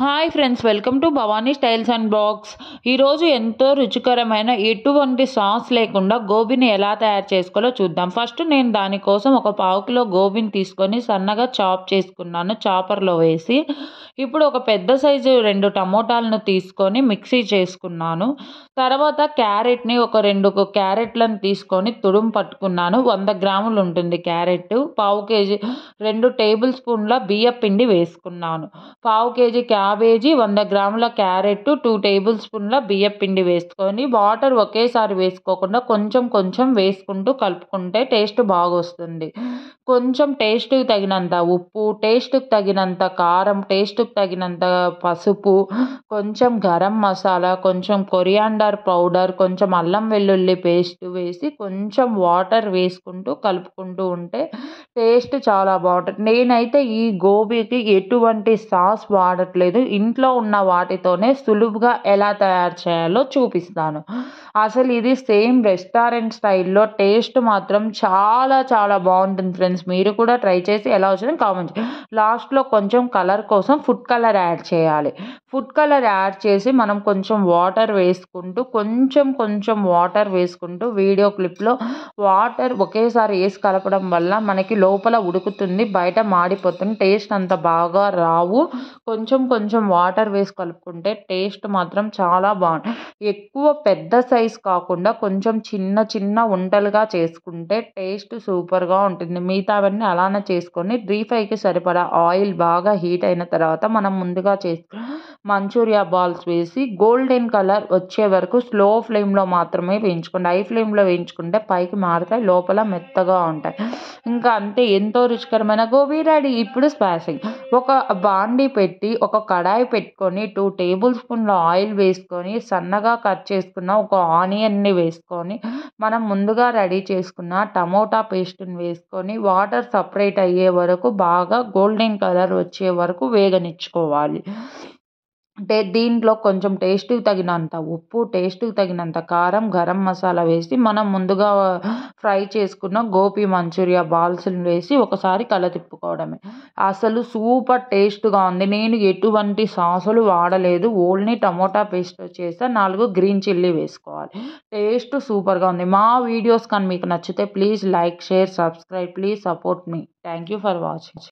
hi friends welcome to Bhavani styles and box ఈరోజు ఎంతో రుచికరమైన ఎటువంటి సాస్ లేకుండా గోబీని ఎలా తయారు చేసుకోవాలో చూద్దాం ఫస్ట్ నేను దానికోసం ఒక పావు కిలో గోబీని తీసుకొని సన్నగా చాప్ చేసుకున్నాను చాపర్లో వేసి ఇప్పుడు ఒక పెద్ద సైజు రెండు టమోటాలను తీసుకొని మిక్సీ చేసుకున్నాను తర్వాత క్యారెట్ని ఒక రెండు క్యారెట్లను తీసుకొని తుడుం పట్టుకున్నాను వంద గ్రాములు ఉంటుంది క్యారెట్ పావు కేజీ రెండు టేబుల్ స్పూన్ల బియ్య పిండి వేసుకున్నాను పావు కేజీ క్యాబేజీ వంద గ్రాముల క్యారెట్ టూ టేబుల్ స్పూన్ల బియ్యం పిండి వేసుకొని వాటర్ ఒకేసారి వేసుకోకుండా కొంచెం కొంచెం వేసుకుంటూ కలుపుకుంటే టేస్ట్ బాగొస్తుంది కొంచెం టేస్ట్కి తగినంత ఉప్పు టేస్ట్కి తగినంత కారం టేస్ట్కి తగినంత పసుపు కొంచెం గరం మసాలా కొంచెం కొరియాండర్ పౌడర్ కొంచెం అల్లం వెల్లుల్లి పేస్ట్ వేసి కొంచెం వాటర్ వేసుకుంటూ కలుపుకుంటూ ఉంటే టేస్ట్ చాలా బాగుంటుంది నేనైతే ఈ గోబీకి ఎటువంటి సాస్ వాడట్లేదు చేయాలి ఇంట్లో ఉన్న వాటితోనే సులువుగా ఎలా తయారు చేయాలో చూపిస్తాను అసలు ఇది సేమ్ రెస్టారెంట్ స్టైల్లో టేస్ట్ మాత్రం చాలా చాలా బాగుంటుంది ఫ్రెండ్స్ మీరు కూడా ట్రై చేసి ఎలా వచ్చిన కామెంట్ లాస్ట్లో కొంచెం కలర్ కోసం ఫుడ్ కలర్ యాడ్ చేయాలి ఫుడ్ కలర్ యాడ్ చేసి మనం కొంచెం వాటర్ వేసుకుంటూ కొంచెం కొంచెం వాటర్ వేసుకుంటూ వీడియో క్లిప్లో వాటర్ ఒకేసారి వేసి కలపడం వల్ల మనకి లోపల ఉడుకుతుంది బయట మాడిపోతుంది టేస్ట్ అంత బాగా రావు కొంచెం కొంచెం కొంచెం వాటర్ వేసి కలుపుకుంటే టేస్ట్ మాత్రం చాలా బాగుంటుంది ఎక్కువ పెద్ద సైజ్ కాకుండా కొంచెం చిన్న చిన్న ఉంటలుగా చేసుకుంటే టేస్ట్ సూపర్గా ఉంటుంది మిగతావన్నీ అలానే చేసుకొని డ్రీ ఫ్రైకి సరిపడా ఆయిల్ బాగా హీట్ అయిన తర్వాత మనం ముందుగా చేసుకున్న మంచూరియా బాల్స్ వేసి గోల్డెన్ కలర్ వచ్చే వరకు స్లో ఫ్లేమ్లో మాత్రమే వేయించుకోండి హై ఫ్లేమ్లో వేయించుకుంటే పైకి మారుతాయి లోపల మెత్తగా ఉంటాయి ఇంకా అంతే ఎంతో రుచికరమైన గోబీ రెడీ ఇప్పుడు స్పాషింగ్ ఒక బాండి పెట్టి ఒక కడాయి పెట్టుకొని టూ టేబుల్ స్పూన్ల ఆయిల్ వేసుకొని సన్నగా కట్ చేసుకున్న ఒక ఆనియన్ని వేసుకొని మనం ముందుగా రెడీ చేసుకున్న టమోటా పేస్ట్ని వేసుకొని వాటర్ సపరేట్ అయ్యే వరకు బాగా గోల్డెన్ కలర్ వచ్చే వరకు వేగనిచ్చుకోవాలి అంటే దీంట్లో కొంచెం టేస్ట్కి తగినంత ఉప్పు టేస్ట్కి తగినంత కారం గరం మసాలా వేసి మనం ముందుగా ఫ్రై చేసుకున్న గోపి మంచూరియా బాల్స్ని వేసి ఒకసారి కల తిప్పుకోవడమే అసలు సూపర్ టేస్ట్గా ఉంది నేను ఎటువంటి సాసులు వాడలేదు ఓన్లీ టమోటా పేస్ట్ వచ్చేసి నాలుగు గ్రీన్ చిల్లీ వేసుకోవాలి టేస్ట్ సూపర్గా ఉంది మా వీడియోస్ కానీ మీకు నచ్చితే please like share subscribe please support మీ థ్యాంక్ యూ ఫర్ వాచింగ్